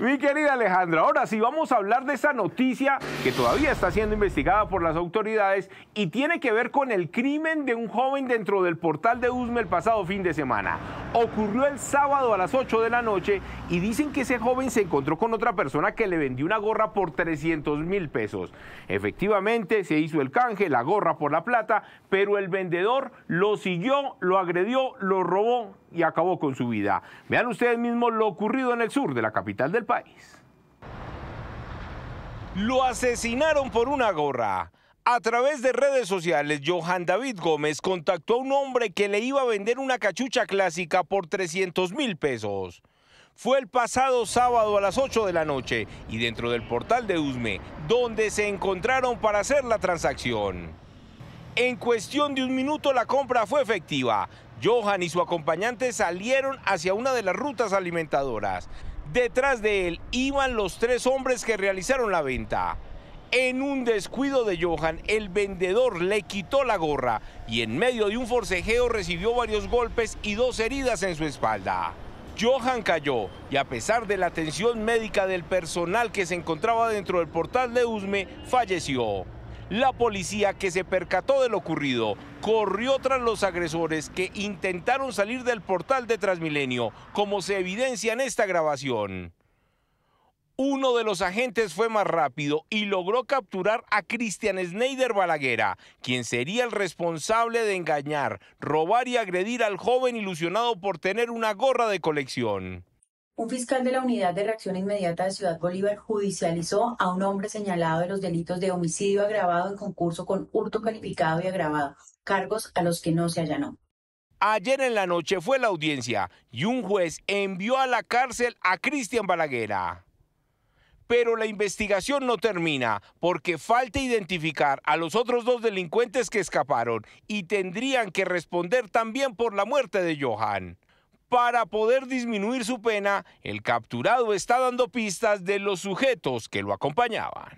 Mi querida Alejandra, ahora sí vamos a hablar de esa noticia que todavía está siendo investigada por las autoridades y tiene que ver con el crimen de un joven dentro del portal de USME el pasado fin de semana ocurrió el sábado a las 8 de la noche y dicen que ese joven se encontró con otra persona que le vendió una gorra por 300 mil pesos. Efectivamente, se hizo el canje, la gorra por la plata, pero el vendedor lo siguió, lo agredió, lo robó y acabó con su vida. Vean ustedes mismos lo ocurrido en el sur de la capital del país. Lo asesinaron por una gorra. A través de redes sociales, Johan David Gómez contactó a un hombre que le iba a vender una cachucha clásica por 300 mil pesos. Fue el pasado sábado a las 8 de la noche y dentro del portal de Usme, donde se encontraron para hacer la transacción. En cuestión de un minuto la compra fue efectiva. Johan y su acompañante salieron hacia una de las rutas alimentadoras. Detrás de él iban los tres hombres que realizaron la venta. En un descuido de Johan, el vendedor le quitó la gorra y en medio de un forcejeo recibió varios golpes y dos heridas en su espalda. Johan cayó y a pesar de la atención médica del personal que se encontraba dentro del portal de Usme, falleció. La policía que se percató de lo ocurrido corrió tras los agresores que intentaron salir del portal de Transmilenio, como se evidencia en esta grabación. Uno de los agentes fue más rápido y logró capturar a Cristian Schneider Balaguera, quien sería el responsable de engañar, robar y agredir al joven ilusionado por tener una gorra de colección. Un fiscal de la Unidad de Reacción Inmediata de Ciudad Bolívar judicializó a un hombre señalado de los delitos de homicidio agravado en concurso con hurto calificado y agravado, cargos a los que no se allanó. Ayer en la noche fue la audiencia y un juez envió a la cárcel a Cristian Balaguera. Pero la investigación no termina porque falta identificar a los otros dos delincuentes que escaparon y tendrían que responder también por la muerte de Johan. Para poder disminuir su pena, el capturado está dando pistas de los sujetos que lo acompañaban.